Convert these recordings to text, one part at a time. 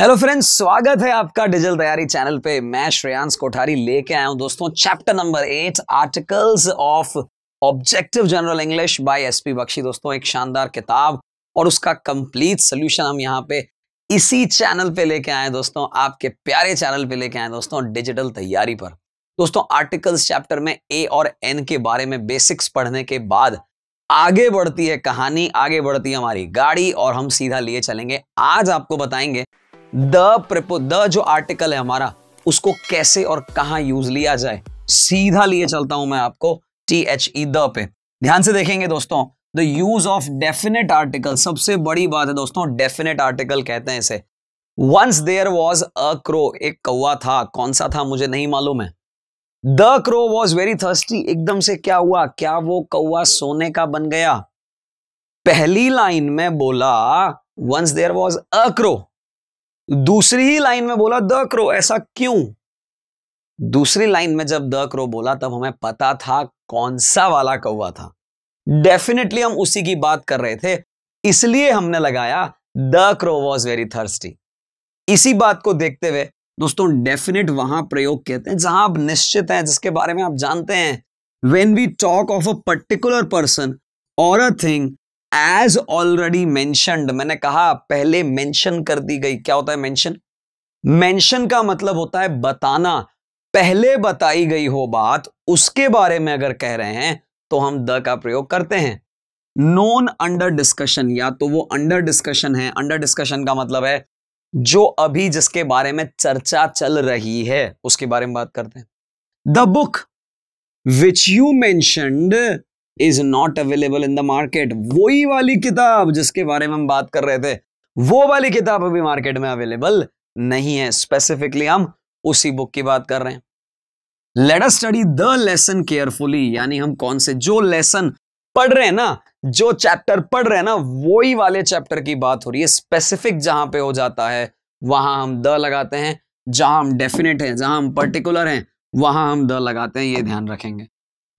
hello friends स्वागत है आपका डिजिटल तैयारी चैनल पे मैं श्रेयांश कोठारी लेके आया हूं दोस्तों chapter number eight articles of objective general English by S P Bakshi दोस्तों एक शानदार किताब और उसका कंप्लीट सोल्यूशन हम यहाँ पे इसी चैनल पे लेके आए दोस्तों आपके प्यारे चैनल पे लेके आए दोस्तों डिजिटल तैयारी पर दोस्तों आर्टिकल्स चैप्टर में ए और एन के बारे में बेसिक्स पढ़ने के बाद आगे बढ़ती है कहानी आगे बढ़ती है हमारी गाड़ी और हम सीधा लिए चलेंगे आज आपको बताएंगे द प्रिपो द जो आर्टिकल है हमारा उसको कैसे और कहां यूज लिया जाए सीधा लिए चलता हूं मैं आपको T H E the pay ध्यान से देखेंगे दोस्तों the use of definite article सबसे बड़ी बात है दोस्तों डेफिनेट आर्टिकल कहते हैं इसे once there was a crow एक कौआ था कौन सा था मुझे नहीं मालूम है the crow was very thirsty एकदम से क्या हुआ क्या वो कौआ सोने का बन गया पहली लाइन में बोला once there was a crow दूसरी ही लाइन में बोला द क्रो ऐसा क्यों दूसरी लाइन में जब द क्रो बोला तब हमें पता था कौन सा वाला कौवा था डेफिनेटली हम उसी की बात कर रहे थे इसलिए हमने लगाया the crow was very thirsty इसी बात को देखते हुए दोस्तों डेफिनेट वहां प्रयोग कहते हैं जहां आप निश्चित हैं जिसके बारे में आप जानते हैं when we talk of a particular person और a thing as already mentioned मैंने कहा पहले मेंशन कर दी गई क्या होता है मैंशन मैंशन का मतलब होता है बताना पहले बताई गई हो बात उसके बारे में अगर कह रहे हैं तो हम द का प्रयोग करते हैं नॉन अंडर डिस्कशन या तो वो अंडर डिस्कशन है अंडर डिस्कशन का मतलब है जो अभी जिसके बारे में चर्चा चल रही है उसके बारे में बात करते हैं the book which you mentioned is not available in the market वही वाली किताब जिसके बारे में हम बात कर रहे थे वो वाली किताब अभी मार्केट में अवेलेबल नहीं है स्पेसिफिकली हम उसी बुक की बात कर रहे हैं let us study the lesson carefully यानी हम कौन से जो लेसन पढ़ रहे हैं ना जो चैप्टर पढ़ रहे हैं ना ही वाले चैप्टर की बात हो रही है स्पेसिफिक जहां पे हो जाता है वहां हम द लगाते हैं जहां हम डेफिनेट हैं जहां हम पर्टिकुलर हैं वहां हम द लगाते हैं ये ध्यान रखेंगे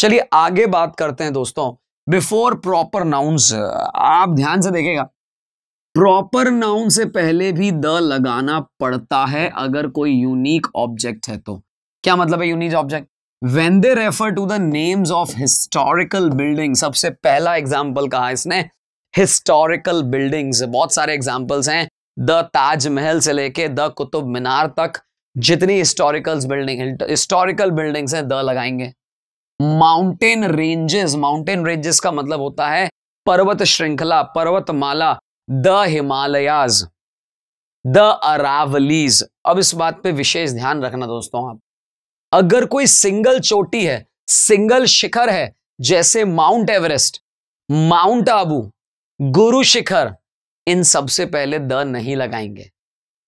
चलिए आगे बात करते हैं दोस्तों बिफोर प्रॉपर नाउंस आप ध्यान से देखेगा प्रॉपर नाउन से पहले भी द लगाना पड़ता है अगर कोई यूनिक ऑब्जेक्ट है तो क्या मतलब है unique object when they refer to the names of historical building सबसे पहला एग्जाम्पल कहा इसने हिस्टोरिकल बिल्डिंग्स बहुत सारे एग्जाम्पल्स हैं द ताजमहल से लेके द कुतुब मीनार तक जितनी हिस्टोरिकल बिल्डिंग हिस्टोरिकल बिल्डिंग्स हैं द लगाएंगे माउंटेन रेंजेस माउंटेन रेंजेस का मतलब होता है पर्वत श्रृंखला पर्वतमाला द हिमालयाज द अरावलीज अब इस बात पे विशेष ध्यान रखना दोस्तों आप अगर कोई सिंगल चोटी है सिंगल शिखर है जैसे माउंट एवरेस्ट माउंट आबू गुरु शिखर इन सबसे पहले द नहीं लगाएंगे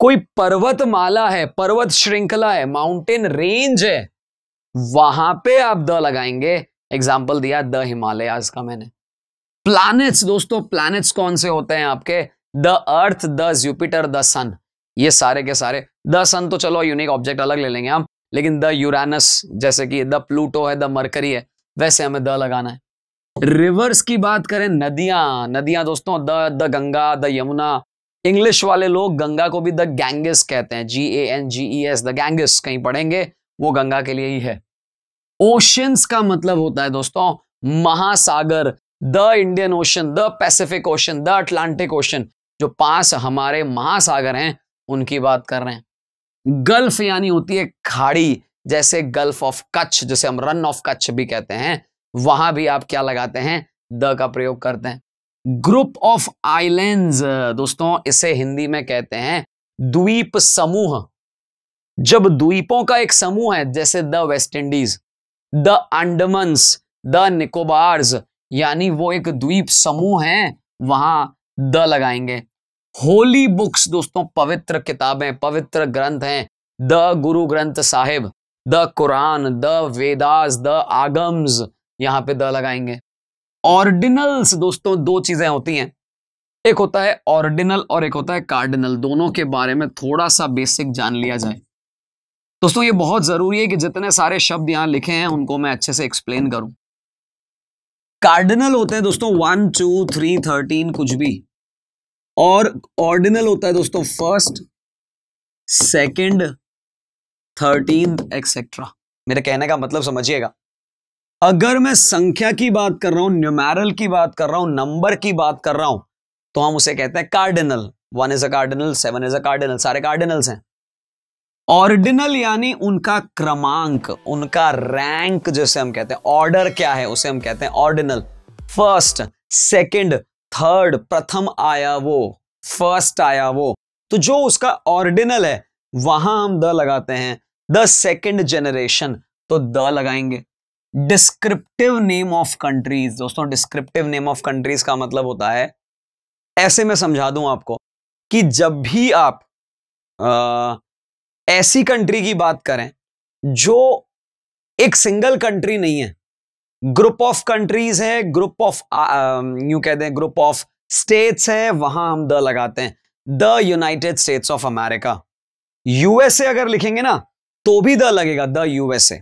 कोई पर्वतमाला है पर्वत श्रृंखला है माउंटेन रेंज है वहां पे आप द लगाएंगे एग्जाम्पल दिया द हिमालयाज का मैंने प्लैनेट्स दोस्तों प्लैनेट्स कौन से होते हैं आपके the earth the Jupiter the sun ये सारे के सारे द सन तो चलो यूनिक ऑब्जेक्ट अलग ले लेंगे हम लेकिन द यूरानस जैसे कि द प्लूटो है द मरकरी है वैसे हमें द लगाना है रिवर्स की बात करें नदियां नदियां दोस्तों the the Ganga the Yamuna English वाले लोग गंगा को भी द गैंगस कहते हैं G A N G E S the Ganges कहीं पढ़ेंगे वो गंगा के लिए ही है ओशंस का मतलब होता है दोस्तों महासागर the Indian Ocean the Pacific Ocean the Atlantic Ocean जो पास हमारे महासागर हैं उनकी बात कर रहे हैं गल्फ यानी होती है खाड़ी जैसे गल्फ ऑफ कच्छ जिसे हम रन ऑफ कच्छ भी कहते हैं वहां भी आप क्या लगाते हैं द का प्रयोग करते हैं ग्रुप ऑफ आइलैंड्स दोस्तों इसे हिंदी में कहते हैं द्वीप समूह जब द्वीपों का एक समूह है जैसे the West Indies the Andamans the Nicobars यानी वो एक द्वीप समूह है वहां द लगाएंगे होली बुक्स दोस्तों पवित्र किताबें पवित्र ग्रंथ हैं the Guru Granth Sahib the Quran the Vedas the Agams यहां पे द लगाएंगे ऑर्डिनल्स दोस्तों दो चीजें होती हैं एक होता है ऑर्डिनल और एक होता है कार्डिनल दोनों के बारे में थोड़ा सा बेसिक जान लिया जाए दोस्तों ये बहुत ज़रूरी है कि जितने सारे शब्द यहां लिखे हैं उनको मैं अच्छे से एक्सप्लेन करूं कार्डिनल होते हैं दोस्तों वन टू थ्री थर्टीन कुछ भी और ऑर्डिनल होता है दोस्तों फर्स्ट सेकंड थर्टीन एक्सेट्रा मेरे कहने का मतलब समझिएगा अगर मैं संख्या की बात कर रहा हूं न्यूमेरल की बात कर रहा हूं नंबर की बात कर रहा हूं तो हम उसे कहते हैं cardinal one is a cardinal seven is a cardinal सारे कार्डिनल्स हैं ऑर्डिनल यानी उनका क्रमांक उनका रैंक जैसे हम कहते हैं ऑर्डर क्या है उसे हम कहते हैं ऑर्डिनल फर्स्ट सेकंड थर्ड प्रथम आया वो फर्स्ट आया वो तो जो उसका ऑर्डिनल है वहां हम द लगाते हैं द सेकंड जनरेशन तो द लगाएंगे डिस्क्रिप्टिव नेम ऑफ कंट्रीज दोस्तों डिस्क्रिप्टिव नेम ऑफ कंट्रीज का मतलब होता है ऐसे मैं समझा दूं आपको कि जब भी आप आ, ऐसी कंट्री की बात करें जो एक सिंगल कंट्री नहीं है ग्रुप ऑफ कंट्रीज है ग्रुप ऑफ यू कह दें ग्रुप ऑफ स्टेट्स है वहां हम द लगाते हैं the United States of America USA अगर लिखेंगे ना तो भी द लगेगा the USA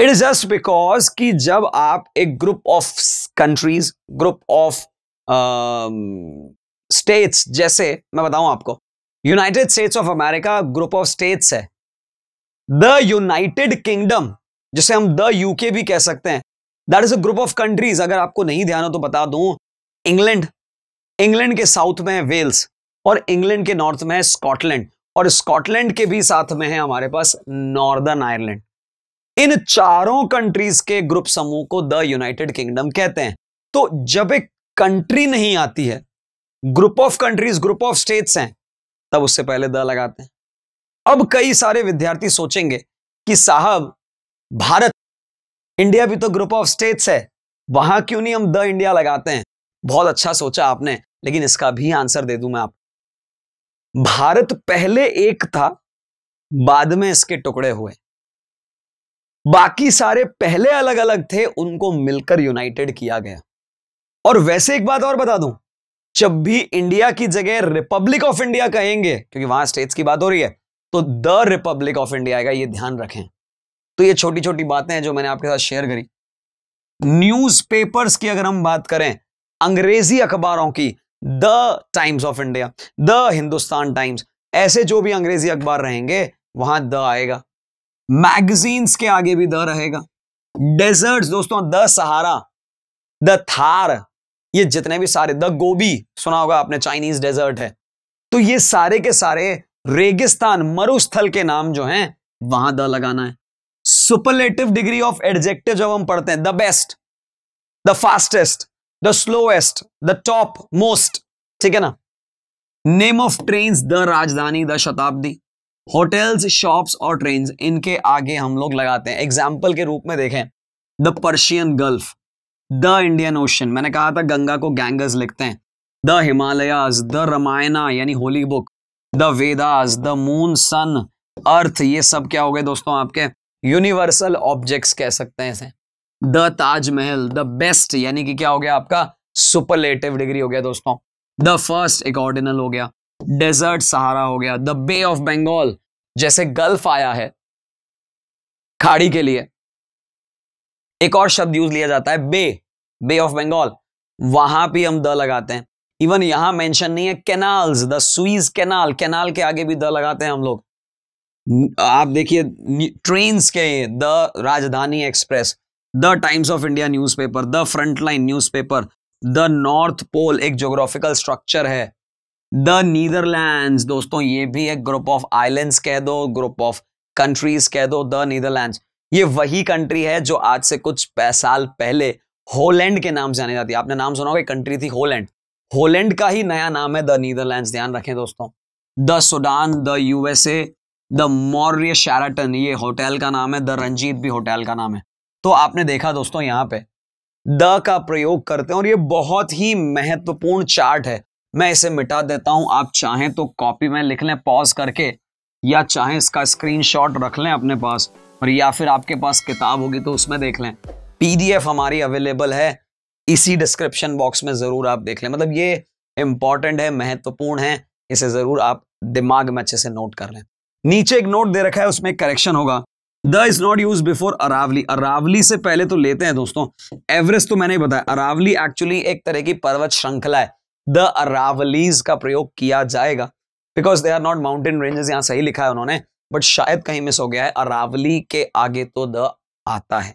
it is just because कि जब आप एक group of countries group of states जैसे मैं बताऊं आपको United States of America group of states है द यूनाइटेड किंगडम जिसे हम द यूके भी कह सकते हैं that is a group of countries अगर आपको नहीं ध्यान हो तो बता दूं इंग्लैंड इंग्लैंड के साउथ में है वेल्स और इंग्लैंड के नॉर्थ में है स्कॉटलैंड और स्कॉटलैंड के भी साथ में है हमारे पास नॉर्दर्न आयरलैंड इन चारों कंट्रीज के ग्रुप समूह को द यूनाइटेड किंगडम कहते हैं तो जब एक कंट्री नहीं आती है group of countries group of states हैं तब उससे पहले द लगाते हैं अब कई सारे विद्यार्थी सोचेंगे कि साहब भारत इंडिया भी तो ग्रुप ऑफ स्टेट्स है वहां क्यों नहीं हम द इंडिया लगाते हैं बहुत अच्छा सोचा आपने लेकिन इसका भी आंसर दे दू मैं आप भारत पहले एक था बाद में इसके टुकड़े हुए बाकी सारे पहले अलग अलग थे उनको मिलकर यूनाइटेड किया गया और वैसे एक बात और बता दूं जब भी इंडिया की जगह रिपब्लिक ऑफ इंडिया कहेंगे क्योंकि वहां स्टेट्स की बात हो रही है तो द रिपब्लिक ऑफ इंडिया आएगा ये ध्यान रखें तो ये छोटी छोटी बातें हैं जो मैंने आपके साथ शेयर करी न्यूज़पेपर्स की अगर हम बात करें अंग्रेजी अखबारों की the Times of India the Hindustan Times ऐसे जो भी अंग्रेजी अखबार रहेंगे वहां द आएगा मैगजीन्स के आगे भी द रहेगा डेजर्ट्स दोस्तों द सहारा द थार ये जितने भी सारे द गोबी सुना होगा आपने चाइनीज डेजर्ट है तो ये सारे के सारे रेगिस्तान मरुस्थल के नाम जो हैं वहां द लगाना है सुपरलेटिव डिग्री ऑफ एडजेक्टिव जब हम पढ़ते हैं the best the fastest the slowest the topmost ठीक है ना name of train the Rajdhani the Shatabdi hotels shops और ट्रेन इनके आगे हम लोग लगाते हैं एग्जाम्पल के रूप में देखें the Persian Gulf the Indian Ocean मैंने कहा था गंगा को गैंगस लिखते हैं द हिमालयाज द रामायणा यानी holy book the Vedas the moon sun earth ये सब क्या हो गए दोस्तों आपके यूनिवर्सल ऑब्जेक्ट्स कह सकते हैं इसे द ताजमहल द बेस्ट यानी कि क्या हो गया आपका सुपरलेटिव डिग्री हो गया दोस्तों द फर्स्ट एक ऑर्डिनल हो गया डेजर्ट सहारा हो गया द बे ऑफ बंगाल जैसे गल्फ आया है खाड़ी के लिए एक और शब्द यूज लिया जाता है बे बे ऑफ बंगाल वहां भी हम द लगाते हैं इवन यहां मेंशन नहीं है canals the Suez canal canal के आगे भी द लगाते हैं हम लोग आप देखिए ट्रेन के the Rajdhani express the Times of India newspaper the Frontline newspaper the North Pole एक जोग्राफिकल स्ट्रक्चर है द नीदरलैंड्स दोस्तों ये भी एक ग्रुप ऑफ आइलैंड्स कह दो ग्रुप ऑफ कंट्रीज कह दो द नीदरलैंड्स ये वही कंट्री है जो आज से कुछ साल पहले होलैंड के नाम से जानी जाती है आपने नाम सुना होगा कंट्री थी होलैंड होलैंड का ही नया नाम है द नीदरलैंड ध्यान रखें दोस्तों the Sudan the USA the Maurya Sheraton ये होटल का नाम है द रंजीत भी होटल का नाम है तो आपने देखा दोस्तों यहाँ पे द का प्रयोग करते हैं और ये बहुत ही महत्वपूर्ण चार्ट है मैं इसे मिटा देता हूं आप चाहें तो कॉपी में लिख लें पॉज करके या चाहे इसका स्क्रीनशॉट रख लें अपने पास और या फिर आपके पास किताब होगी तो उसमें देख लें पीडीएफ हमारी अवेलेबल है इसी डिस्क्रिप्शन बॉक्स में ज़रूर आप देख लें मतलब ये इंपॉर्टेंट है महत्वपूर्ण है इसे ज़रूर आप दिमाग में अच्छे से नोट कर लें नीचे एक नोट दे रखा है उसमें करेक्शन होगा the is not use before Aravalli Aravalli से पहले तो लेते हैं दोस्तों एवरेस्ट तो मैंने बताया अरावली एक्चुअली एक तरह की पर्वत श्रृंखला है द अरावलीज का प्रयोग किया जाएगा because they are not mountain ranges यहाँ सही लिखा है उन्होंने बट शायद कहीं मिस हो गया है अरावली के आगे तो द आता है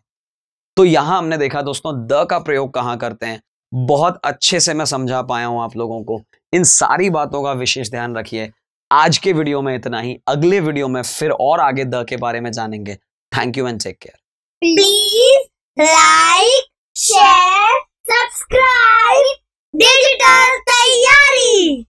तो यहां हमने देखा दोस्तों द का प्रयोग कहां करते हैं बहुत अच्छे से मैं समझा पाया हूं आप लोगों को इन सारी बातों का विशेष ध्यान रखिए आज के वीडियो में इतना ही अगले वीडियो में फिर और आगे द के बारे में जानेंगे thank you and take care please like share subscribe digital तैयारी